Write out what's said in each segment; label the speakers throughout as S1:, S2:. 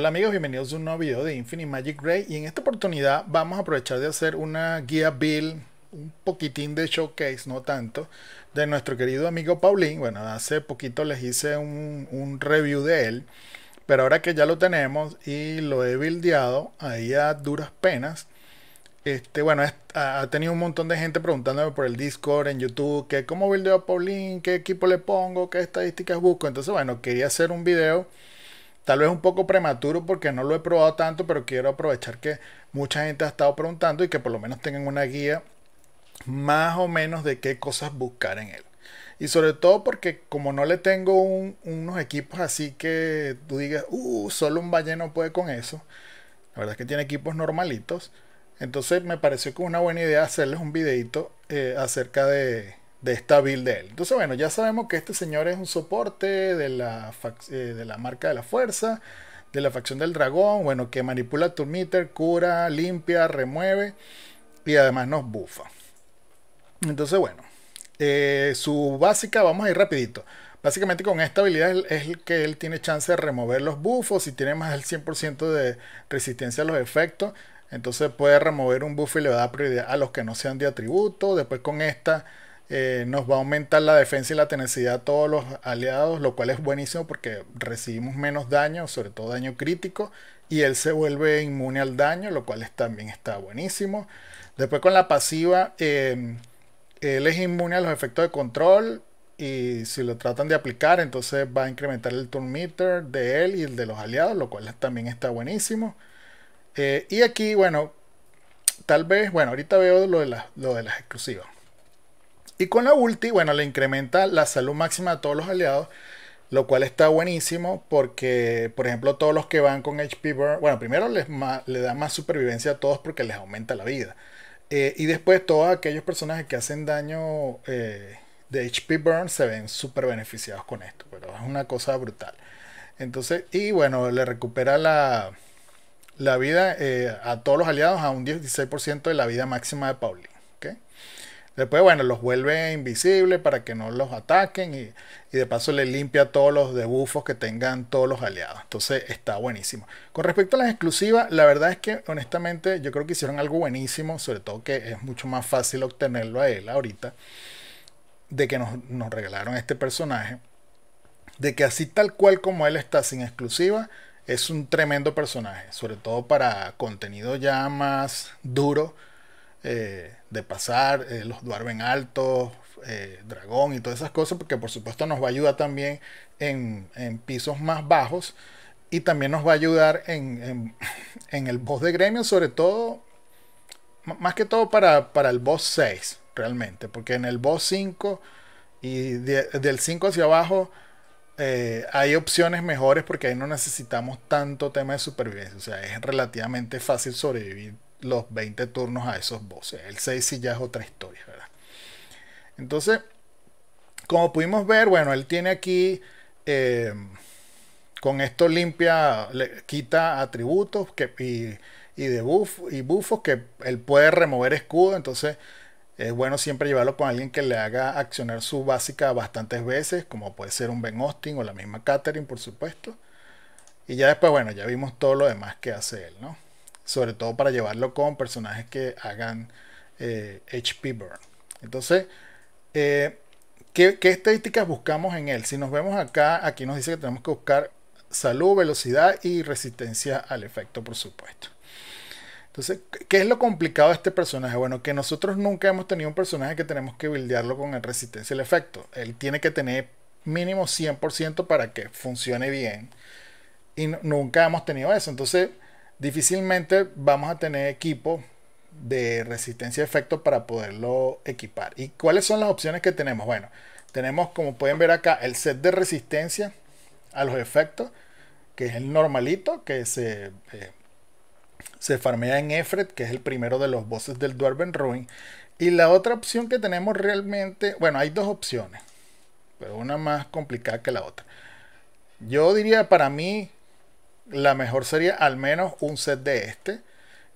S1: Hola amigos, bienvenidos a un nuevo video de Infinite Magic Ray y en esta oportunidad vamos a aprovechar de hacer una guía build, un poquitín de showcase, no tanto, de nuestro querido amigo Paulín. Bueno, hace poquito les hice un, review de él, pero ahora que ya lo tenemos y lo he buildeado ahí a duras penas, este, bueno, ha tenido un montón de gente preguntándome por el Discord, en YouTube, que cómo buildeo a Paulín, qué equipo le pongo, qué estadísticas busco. Entonces, bueno, quería hacer un video Tal vez un poco prematuro porque no lo he probado tanto, pero quiero aprovechar que mucha gente ha estado preguntando y que por lo menos tengan una guía más o menos de qué cosas buscar en él. Y sobre todo porque como no le tengo unos equipos así que tú digas, uh, solo un no puede con eso. La verdad es que tiene equipos normalitos. Entonces me pareció que una buena idea hacerles un videito eh, acerca de, de esta build de él. Entonces, bueno, ya sabemos que este señor es un soporte de la, eh, de la marca de la fuerza, de la facción del dragón, bueno, que manipula turmeter, cura, limpia, remueve y además nos bufa. Entonces, bueno, eh, su básica, vamos a ir rapidito. Básicamente con esta habilidad es el que él tiene chance de remover los bufos Si tiene más del 100% de resistencia a los efectos, entonces puede remover un buff y le da prioridad a los que no sean de atributo. Después con esta eh, nos va a aumentar la defensa y la tenacidad a todos los aliados, lo cual es buenísimo porque recibimos menos daño, sobre todo daño crítico, y él se vuelve inmune al daño, lo cual también está buenísimo. Después con la pasiva, em, él es inmune a los efectos de control y si lo tratan de aplicar, entonces va a incrementar el turn meter de él y el de los aliados, lo cual también está buenísimo. Eh, y aquí, bueno, tal vez, bueno, ahorita veo de, lo de las exclusivas. Y con la ulti, bueno, le incrementa la salud máxima a todos los aliados, lo cual está buenísimo porque, por ejemplo, todos los que van con HP Burn, bueno, primero les, le da más supervivencia a todos porque les aumenta la vida. Eh, y después todos aquellos personajes que hacen daño eh, de HP Burn se ven súper beneficiados con esto, pero es una cosa brutal. Entonces, y bueno, le recupera la, la vida eh, a todos los aliados a un 16% de la vida máxima de Pauline. Después, bueno, los vuelve invisible para que no los ataquen y, de paso le limpia todos los debufos que tengan todos los aliados. Entonces está buenísimo. Con respecto a las exclusivas, la verdad es que honestamente yo creo que hicieron algo buenísimo, sobre todo que es mucho más fácil obtenerlo a él ahorita, de que nos, nos regalaron este personaje, de que así tal cual como él está sin exclusiva, es un tremendo personaje, sobre todo para contenido ya más duro eh, de pasar, eh, los duermen altos, eh, dragón y todas esas cosas, porque por supuesto nos va a ayudar también en, pisos más bajos y también nos va a ayudar en, el boss de gremio, sobre todo, más que todo para, para, el boss 6, realmente, porque en el boss 5 y del 5 hacia abajo hay opciones mejores porque ahí no necesitamos tanto tema de supervivencia, o sea, es relativamente fácil sobrevivir los 20 turnos a esos bosses. El 6 y ya es otra historia, ¿verdad? Entonces, como pudimos ver, bueno, él tiene aquí... Eh, con esto limpia, le quita atributos y, de y buffos que él puede remover escudo. Entonces es bueno siempre llevarlo con alguien que le haga accionar su básica bastantes veces, como puede ser un Ben Austin o la misma Catherine, por supuesto. Y ya después, bueno, ya vimos todo lo demás que hace él, ¿no? sobre todo para llevarlo con personajes que hagan HP eh, Burn. Entonces, eh, ¿qué, estadísticas buscamos en él? Si nos vemos acá, aquí nos dice que tenemos que buscar salud, velocidad y resistencia al efecto, por supuesto. Entonces, ¿qué es lo complicado de este personaje? Bueno, que nosotros nunca hemos tenido un personaje que tenemos que buildearlo con el resistencia al efecto. Él tiene que tener mínimo 100% para que funcione bien. Y nunca hemos tenido eso. Entonces, difícilmente vamos a tener equipo de resistencia a efecto para poderlo equipar. ¿Y cuáles son las opciones que tenemos? Bueno, tenemos como pueden ver acá el set de resistencia a los efectos, que es el normalito, que se, eh, se farmea en Efred, que es el primero de los bosses del Dwarven Ruin. Y la otra opción que tenemos realmente, bueno, hay dos opciones, pero una más complicada que la otra. Yo diría para mí la mejor sería al menos un set de este,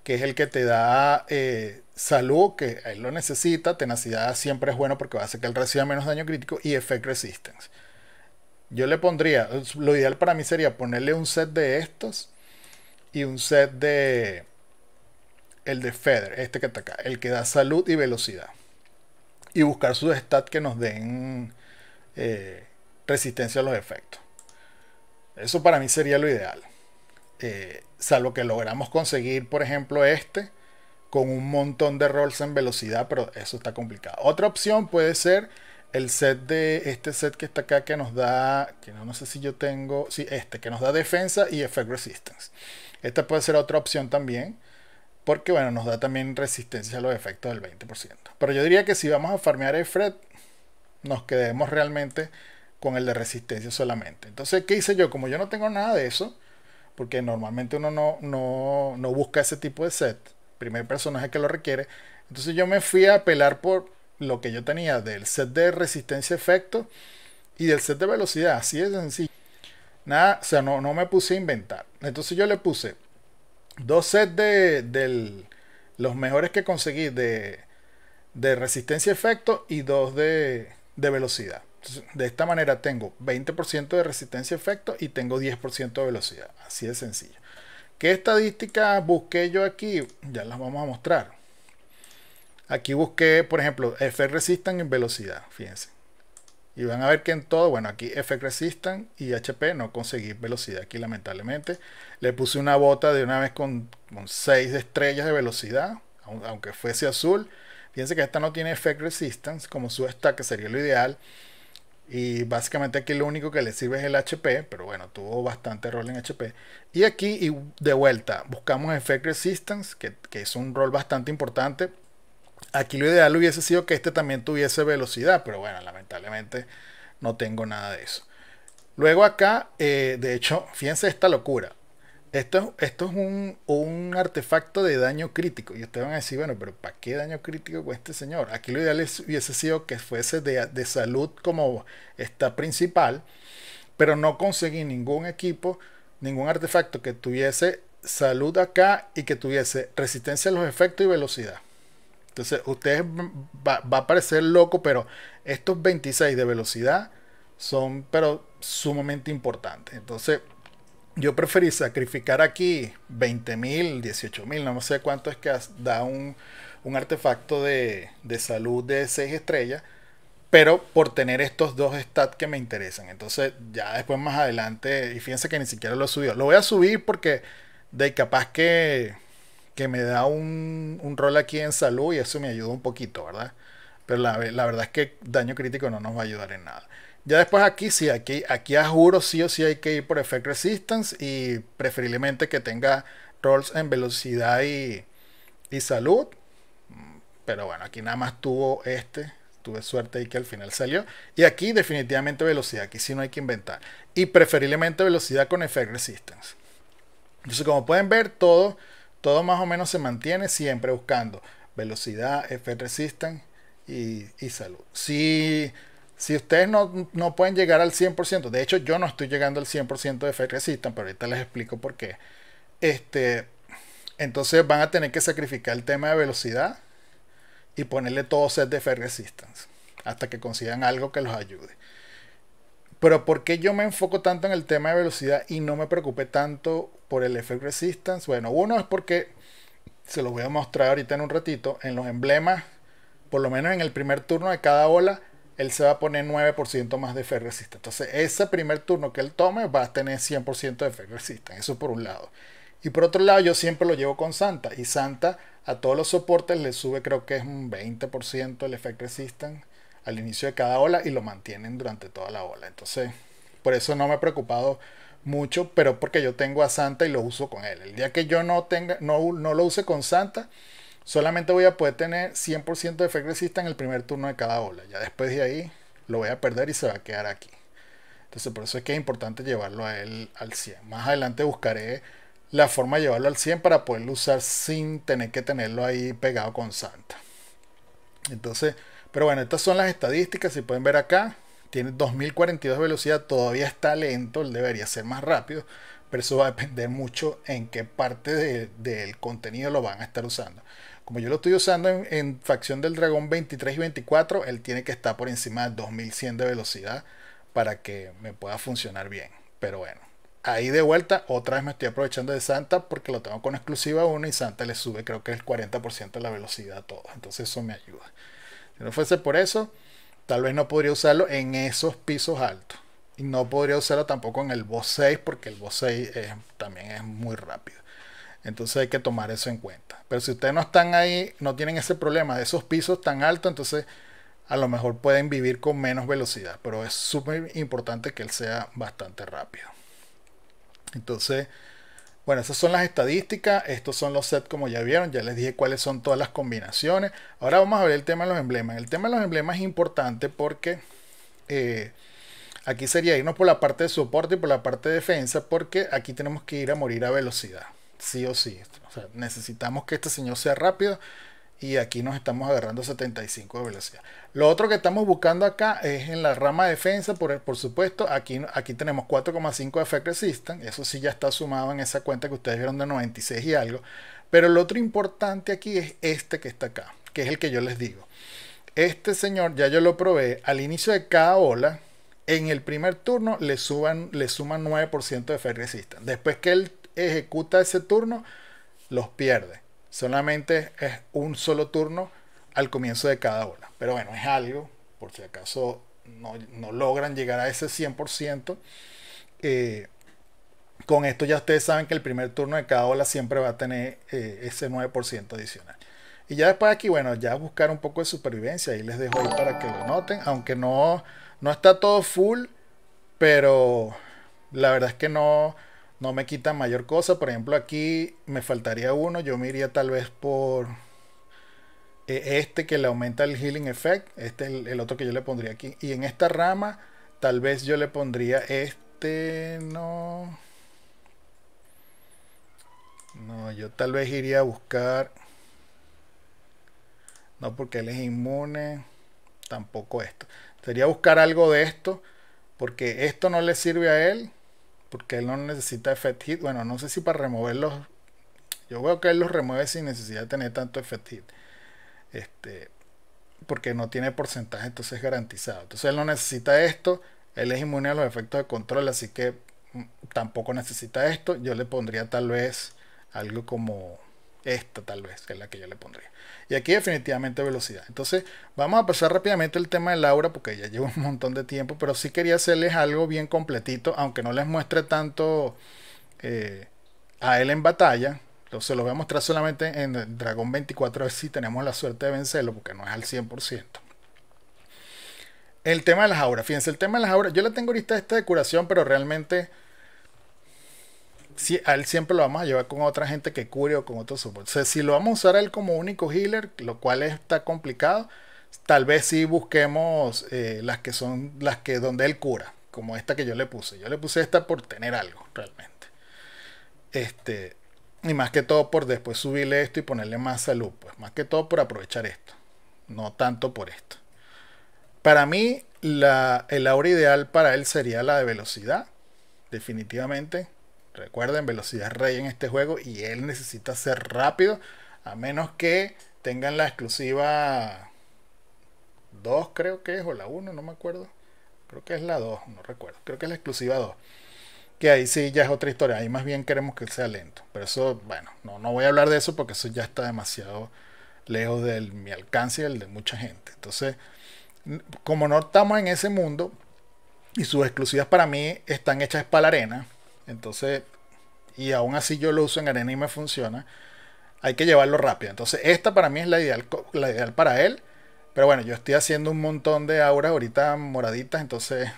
S1: que es el que te da eh, salud, que él lo necesita, tenacidad siempre es bueno porque va a hacer que él reciba menos daño crítico y effect resistance. Yo le pondría, lo ideal para mí sería ponerle un set de estos y un set de el de Feather, este que está acá, el que da salud y velocidad. Y buscar sus stats que nos den eh, resistencia a los efectos. Eso para mí sería lo ideal. Eh, salvo que logramos conseguir, por ejemplo, este con un montón de rolls en velocidad, pero eso está complicado. Otra opción puede ser el set de este set que está acá que nos da, que no, sé si yo tengo, Si, este, que nos da defensa y effect resistance. Esta puede ser otra opción también, porque bueno, nos da también resistencia a los efectos del 20%. Pero yo diría que si vamos a farmear Fred, nos quedemos realmente con el de resistencia solamente. Entonces, ¿qué hice yo? Como yo no tengo nada de eso, porque normalmente uno no, busca ese tipo de set, primer personaje que lo requiere. Entonces yo me fui a apelar por lo que yo tenía del set de resistencia efecto y del set de velocidad, así de sencillo. Nada, o sea, no, me puse a inventar. Entonces yo le puse dos sets de los mejores que conseguí de, de resistencia efecto y dos de velocidad de esta manera tengo 20% de resistencia a efecto y tengo 10% de velocidad. Así de sencillo. ¿Qué estadísticas busqué yo aquí? Ya las vamos a mostrar. Aquí busqué, por ejemplo, F resistan en velocidad, fíjense. Y van a ver que en todo, bueno, aquí efecto resistan y HP no conseguí velocidad aquí lamentablemente. Le puse una bota de una vez con, 6 estrellas de velocidad, aunque fuese azul. Fíjense que esta no tiene Effect Resistance como su destaque, que sería lo ideal. Y básicamente aquí lo único que le sirve es el HP, pero bueno, tuvo bastante rol en HP. Y aquí, y de vuelta, buscamos Effect Resistance, que, es un rol bastante importante. Aquí lo ideal hubiese sido que este también tuviese velocidad, pero bueno, lamentablemente no tengo nada de eso. Luego acá, eh, de hecho, fíjense esta locura. Esto, esto es un, artefacto de daño crítico. Y ustedes van a decir, bueno, pero ¿para qué daño crítico con este señor? Aquí lo ideal hubiese sido que fuese de, salud como esta principal, pero no conseguí ningún equipo, ningún artefacto que tuviese salud acá y que tuviese resistencia a los efectos y velocidad. Entonces, ustedes va, a parecer loco, pero estos 26 de velocidad son pero sumamente importantes. Entonces, yo preferí sacrificar aquí 20.000, mil, mil, no sé cuánto es que da un, artefacto de, de, salud de 6 estrellas, pero por tener estos dos stats que me interesan. Entonces ya después más adelante, y fíjense que ni siquiera lo he subido, lo voy a subir porque de capaz que, me da un, rol aquí en salud y eso me ayuda un poquito, ¿verdad? Pero la, la verdad es que daño crítico no nos va a ayudar en nada. Ya después aquí sí, aquí, aquí a juro sí o sí hay que ir por Effect Resistance y preferiblemente que tenga rolls en velocidad y, salud. Pero bueno, aquí nada más tuvo este. Tuve suerte y que al final salió. Y aquí definitivamente velocidad. Aquí sí no hay que inventar. Y preferiblemente velocidad con Effect Resistance. Entonces como pueden ver todo, todo más o menos se mantiene siempre buscando velocidad, Effect Resistance y, salud. Sí, si ustedes no, pueden llegar al 100%, de hecho yo no estoy llegando al 100% de Effect Resistance, pero ahorita les explico por qué. Este, entonces van a tener que sacrificar el tema de velocidad y ponerle todo set de Effect Resistance hasta que consigan algo que los ayude. Pero ¿por qué yo me enfoco tanto en el tema de velocidad y no me preocupé tanto por el Effect Resistance? Bueno, uno es porque, se los voy a mostrar ahorita en un ratito, en los emblemas, por lo menos en el primer turno de cada ola, él se va a poner 9% más de Fer Resistance. Entonces, ese primer turno que él tome va a tener 100% de efecto Resistance. Eso por un lado. Y por otro lado, yo siempre lo llevo con Santa. Y Santa a todos los soportes le sube, creo que es un 20% el efecto Resistance al inicio de cada ola y lo mantienen durante toda la ola. Entonces, por eso no me he preocupado mucho, pero porque yo tengo a Santa y lo uso con él. El día que yo no, tenga, no, no lo use con Santa, Solamente voy a poder tener 100% de fe resista en el primer turno de cada ola. Ya después de ahí lo voy a perder y se va a quedar aquí. Entonces por eso es que es importante llevarlo al 100. Más adelante buscaré la forma de llevarlo al 100 para poderlo usar sin tener que tenerlo ahí pegado con Santa. Entonces, pero bueno, estas son las estadísticas, si pueden ver acá, tiene 2042 de velocidad, todavía está lento, él debería ser más rápido, pero eso va a depender mucho en qué parte del contenido lo van a estar usando. Como yo lo estoy usando en, facción del dragón 23 y 24, él tiene que estar por encima de 2100 de velocidad para que me pueda funcionar bien. Pero bueno, ahí de vuelta, otra vez me estoy aprovechando de Santa porque lo tengo con exclusiva 1 y Santa le sube creo que el 40% de la velocidad a todo. Entonces eso me ayuda. Si no fuese por eso, tal vez no podría usarlo en esos pisos altos. Y no podría usarlo tampoco en el boss 6 porque el boss 6 también es muy rápido. Entonces hay que tomar eso en cuenta. Pero si ustedes no están ahí, no tienen ese problema de esos pisos tan altos, entonces a lo mejor pueden vivir con menos velocidad. Pero es súper importante que él sea bastante rápido. Entonces, bueno, esas son las estadísticas. Estos son los sets como ya vieron. Ya les dije cuáles son todas las combinaciones. Ahora vamos a ver el tema de los emblemas. El tema de los emblemas es importante porque... Eh, aquí sería irnos por la parte de soporte y por la parte de defensa porque aquí tenemos que ir a morir a velocidad sí o sí. O sea, necesitamos que este señor sea rápido y aquí nos estamos agarrando 75 de velocidad. Lo otro que estamos buscando acá es en la rama de defensa, por, por supuesto, aquí, aquí tenemos 4,5 de efecto Resistance, eso sí ya está sumado en esa cuenta que ustedes vieron de 96 y algo, pero lo otro importante aquí es este que está acá, que es el que yo les digo. Este señor ya yo lo probé al inicio de cada ola, en el primer turno le, suban, le suman 9% de Fake Resistance. Después que él ejecuta ese turno, los pierde. Solamente es un solo turno al comienzo de cada ola, Pero bueno, es algo, por si acaso no, logran llegar a ese 100%. Eh, con esto ya ustedes saben que el primer turno de cada ola siempre va a tener eh, ese 9% adicional. Y ya después aquí, bueno, ya buscar un poco de supervivencia. Ahí les dejo ahí para que lo noten. Aunque no, no está todo full, pero la verdad es que no, no me quita mayor cosa. Por ejemplo, aquí me faltaría uno. Yo me iría tal vez por eh, este que le aumenta el healing effect. Este es el, otro que yo le pondría aquí. Y en esta rama, tal vez yo le pondría este. No. No, yo tal vez iría a buscar. No, porque él es inmune. Tampoco esto. Sería buscar algo de esto. Porque esto no le sirve a él. Porque él no necesita effect hit. Bueno, no sé si para removerlos. Yo veo que él los remueve sin necesidad de tener tanto effect hit. Este, porque no tiene porcentaje, entonces es garantizado. Entonces él no necesita esto. Él es inmune a los efectos de control, así que mm, tampoco necesita esto. Yo le pondría tal vez algo como esta tal vez es la que yo le pondría. Y aquí definitivamente velocidad. Entonces vamos a pasar rápidamente el tema de Laura porque ya llevo un montón de tiempo, pero sí quería hacerles algo bien completito, aunque no les muestre tanto eh, a él en batalla. Se lo voy a mostrar solamente en Dragón 24 si tenemos la suerte de vencerlo porque no es al 100%. El tema de las auras. Fíjense, el tema de las auras. Yo la tengo ahorita esta de curación, pero realmente si, a él siempre lo vamos a llevar con otra gente que cure o con otro soporte. O si lo vamos a usar a él como único healer, lo cual está complicado, tal vez sí busquemos eh, las que son las que donde él cura, como esta que yo le puse. Yo le puse esta por tener algo, realmente. Este, y más que todo por después subirle esto y ponerle más salud, pues más que todo por aprovechar esto, no tanto por esto. Para mí, la, el aura ideal para él sería la de velocidad, definitivamente Recuerden, velocidad rey en este juego y él necesita ser rápido, a menos que tengan la exclusiva 2, creo que es, o la 1, no me acuerdo. Creo que es la 2, no recuerdo. Creo que es la exclusiva 2. Que ahí sí ya es otra historia, ahí más bien queremos que sea lento. Pero eso, bueno, no, no voy a hablar de eso porque eso ya está demasiado lejos de mi alcance y el de mucha gente. Entonces, como no estamos en ese mundo y sus exclusivas para mí están hechas para la arena, entonces, y aún así yo lo uso en arena y me funciona. Hay que llevarlo rápido. Entonces, esta para mí es la ideal, para él. Pero bueno, yo estoy haciendo un montón de auras ahorita moraditas, entonces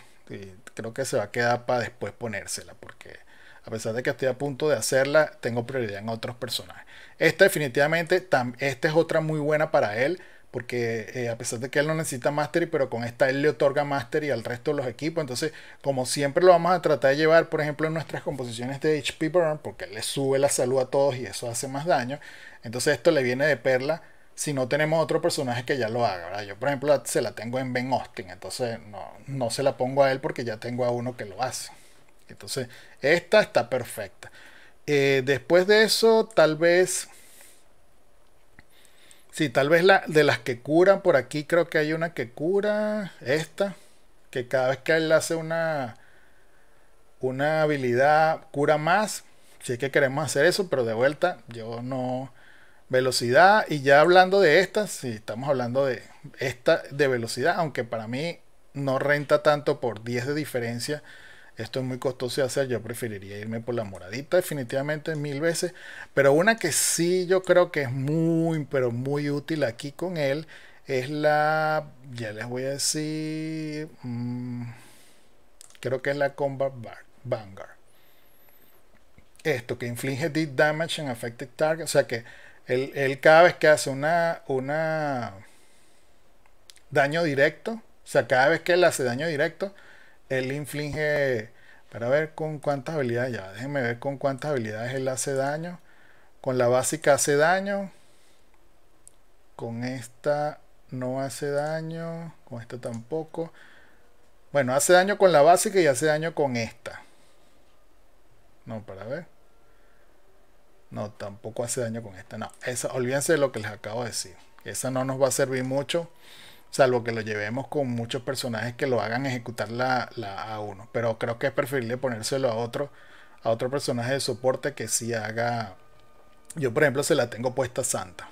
S1: creo que se va a quedar para después ponérsela, porque a pesar de que estoy a punto de hacerla, tengo prioridad en otros personajes. Esta definitivamente, esta es otra muy buena para él porque eh, a pesar de que él no necesita mastery, pero con esta él le otorga mastery al resto de los equipos. Entonces, como siempre lo vamos a tratar de llevar, por ejemplo, en nuestras composiciones de HP Burn, porque él le sube la salud a todos y eso hace más daño. Entonces, esto le viene de perla si no tenemos otro personaje que ya lo haga. Yo, por ejemplo, se la tengo en Ben Austin, entonces no, se la pongo a él porque ya tengo a uno que lo hace. Entonces, esta está perfecta. Eh, después de eso, tal vez Sí, tal vez la, de las que curan por aquí, creo que hay una que cura, esta, que cada vez que él hace una, una habilidad cura más. Si es que queremos hacer eso, pero de vuelta, yo no. Velocidad, y ya hablando de esta, si estamos hablando de esta de velocidad, aunque para mí no renta tanto por 10 de diferencia esto es muy costoso de hacer. Yo preferiría irme por la moradita definitivamente mil veces. Pero una que sí yo creo que es muy, pero muy útil aquí con él es la, ya les voy a decir, mm, creo que es la Combat Vanguard. Esto que inflige deep damage en affected target. O sea que él, él, cada vez que hace una, una daño directo, o sea, cada vez que él hace daño directo, él inflige, para ver con cuántas habilidades, ya déjenme ver con cuántas habilidades él hace daño. Con la básica hace daño. Con esta no hace daño. Con esta tampoco. Bueno, hace daño con la básica y hace daño con esta. No, para ver. No, tampoco hace daño con esta. No, esa, olvídense de lo que les acabo de decir. Esa no nos va a servir mucho salvo que lo llevemos con muchos personajes que lo hagan ejecutar la, a uno. Pero creo que es preferible ponérselo a otro, a otro personaje de soporte que sí haga. Yo, por ejemplo, se la tengo puesta Santa.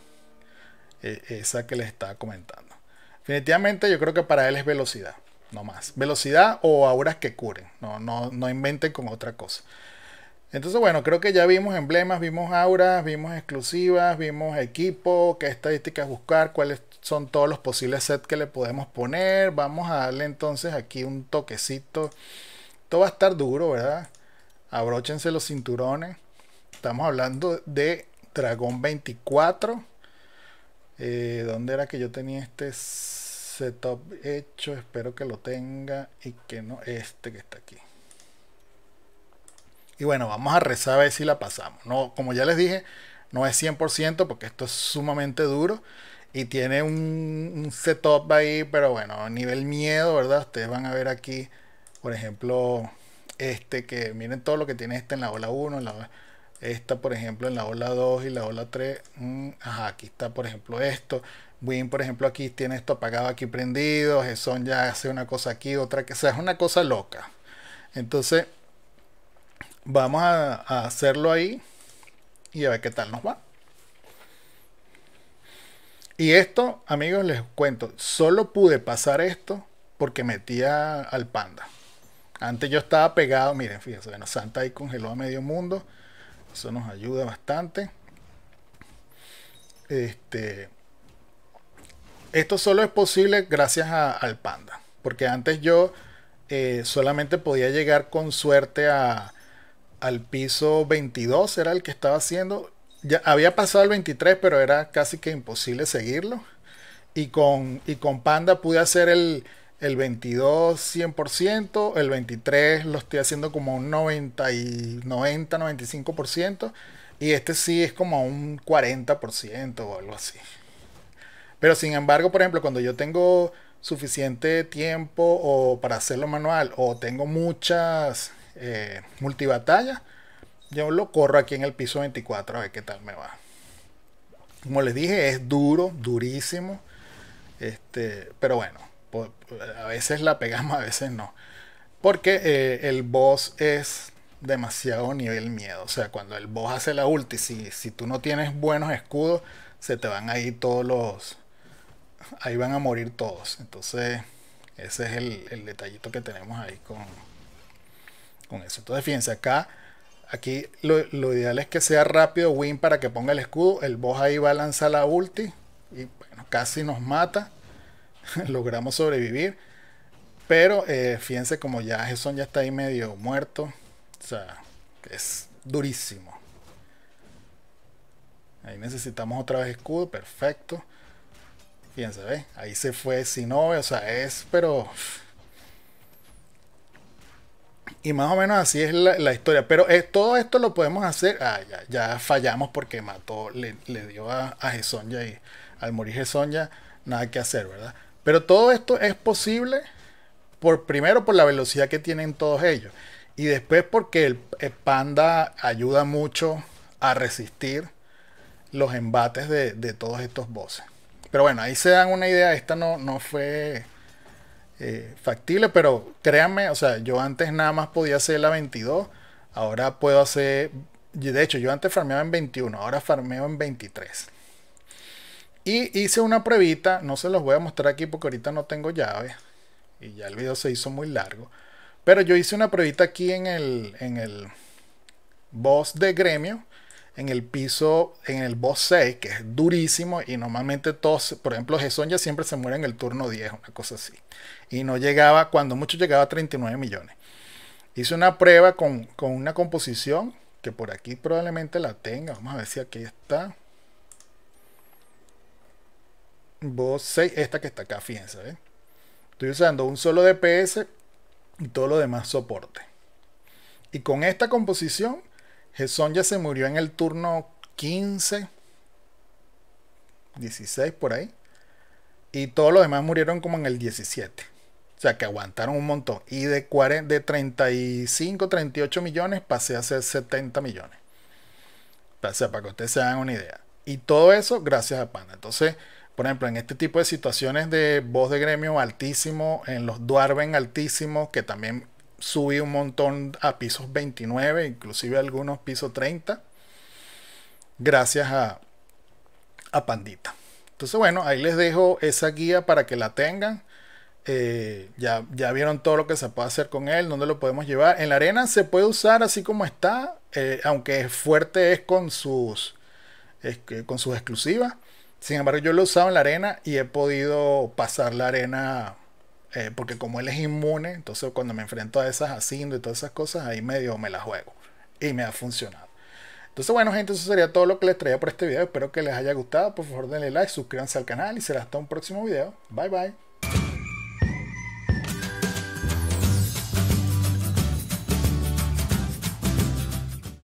S1: E, esa que les estaba comentando. Definitivamente yo creo que para él es velocidad, no más. Velocidad o auras que curen. No, no, no inventen con otra cosa. Entonces, bueno, creo que ya vimos emblemas, vimos auras, vimos exclusivas, vimos equipo, qué estadísticas buscar, cuáles son todos los posibles sets que le podemos poner. Vamos a darle entonces aquí un toquecito. Esto va a estar duro, ¿verdad? Abróchense los cinturones. Estamos hablando de Dragón 24. Eh, ¿Dónde era que yo tenía este setup hecho? Espero que lo tenga y que no este que está aquí. Y bueno, vamos a rezar a ver si la pasamos. No, como ya les dije, no es 100% porque esto es sumamente duro y tiene un, setup ahí, pero bueno, nivel miedo, ¿verdad? Ustedes van a ver aquí, por ejemplo, este que miren todo lo que tiene este en la ola 1, esta por ejemplo en la ola 2 y la ola 3. Mm, ajá, aquí está por ejemplo esto. Win, por ejemplo, aquí tiene esto apagado, aquí prendido. son ya hace una cosa aquí, otra que. O sea, es una cosa loca. Entonces, vamos a hacerlo ahí y a ver qué tal nos va. Y esto, amigos, les cuento, solo pude pasar esto porque metía al panda. Antes yo estaba pegado, miren, fíjense, bueno, Santa ahí congeló a medio mundo. Eso nos ayuda bastante. Este, esto solo es posible gracias al panda. Porque antes yo eh, solamente podía llegar con suerte al piso 22, era el que estaba haciendo ya había pasado el 23, pero era casi que imposible seguirlo. Y con, y con Panda pude hacer el, 22 100%, el 23 lo estoy haciendo como un 90 y 90, 95%, y este sí es como un 40% o algo así. Pero sin embargo, por ejemplo, cuando yo tengo suficiente tiempo o para hacerlo manual o tengo muchas eh, multibatallas, yo lo corro aquí en el piso 24 a ver qué tal me va. Como les dije, es duro, durísimo. Este, pero bueno, a veces la pegamos, a veces no. Porque eh, el boss es demasiado nivel miedo. O sea, cuando el boss hace la ulti, si, si tú no tienes buenos escudos, se te van ir todos los. Ahí van a morir todos. Entonces, ese es el, detallito que tenemos ahí con, con eso. Entonces, fíjense, acá Aquí lo, ideal es que sea rápido Win para que ponga el escudo. El boss ahí va a lanzar la ulti. Y bueno, casi nos mata. Logramos sobrevivir. Pero eh, fíjense como ya Jason ya está ahí medio muerto. O sea, es durísimo. Ahí necesitamos otra vez escudo. Perfecto. Fíjense, Ahí se fue Sinove O sea, es pero y más o menos así es la, historia. Pero eh, todo esto lo podemos hacer. Ah, ya, ya fallamos porque mató, le, dio a, a Gesonja y al morir Gesonja, nada que hacer, ¿verdad? Pero todo esto es posible por primero por la velocidad que tienen todos ellos. Y después porque el, panda ayuda mucho a resistir los embates de, todos estos bosses. Pero bueno, ahí se dan una idea. Esta no, no fue eh, factible, pero créanme, o sea, yo antes nada más podía hacer la 22, ahora puedo hacer, de hecho, yo antes farmeaba en 21, ahora farmeo en 23. Y hice una pruebita, no se los voy a mostrar aquí porque ahorita no tengo llave y ya el video se hizo muy largo, pero yo hice una pruebita aquí en el, en el boss de gremio en el piso, en el boss 6, que es durísimo. Y normalmente todos, por ejemplo, Jason ya siempre se muere en el turno 10, una cosa así. Y no llegaba, cuando mucho llegaba a 39 millones. Hice una prueba con, con una composición que por aquí probablemente la tenga. Vamos a ver si aquí está. Boss 6, esta que está acá, fíjense. Estoy usando un solo DPS y todo lo demás soporte. Y con esta composición Gesson ya se murió en el turno 15, 16 por ahí. Y todos los demás murieron como en el 17. O sea que aguantaron un montón. Y de, de 35, 38 millones pasé a ser 70 millones. O para que ustedes se hagan una idea. Y todo eso gracias a Panda. Entonces, por ejemplo, en este tipo de situaciones de voz de gremio altísimo, en los Duarben altísimos, que también subí un montón a pisos 29, inclusive algunos pisos 30, gracias a, a Pandita. Entonces, bueno, ahí les dejo esa guía para que la tengan. Eh, ya, ya vieron todo lo que se puede hacer con él, dónde lo podemos llevar. En la arena se puede usar así como está, eh, aunque es fuerte es con sus, con sus exclusivas. Sin embargo, yo lo he usado en la arena y he podido pasar la arena eh, porque como él es inmune, entonces cuando me enfrento a esas haciendo y todas esas cosas, ahí medio me la juego. Y me ha funcionado. Entonces, bueno, gente, eso sería todo lo que les traía por este video. Espero que les haya gustado. Por favor, denle like, suscríbanse al canal y será hasta un próximo video. Bye bye.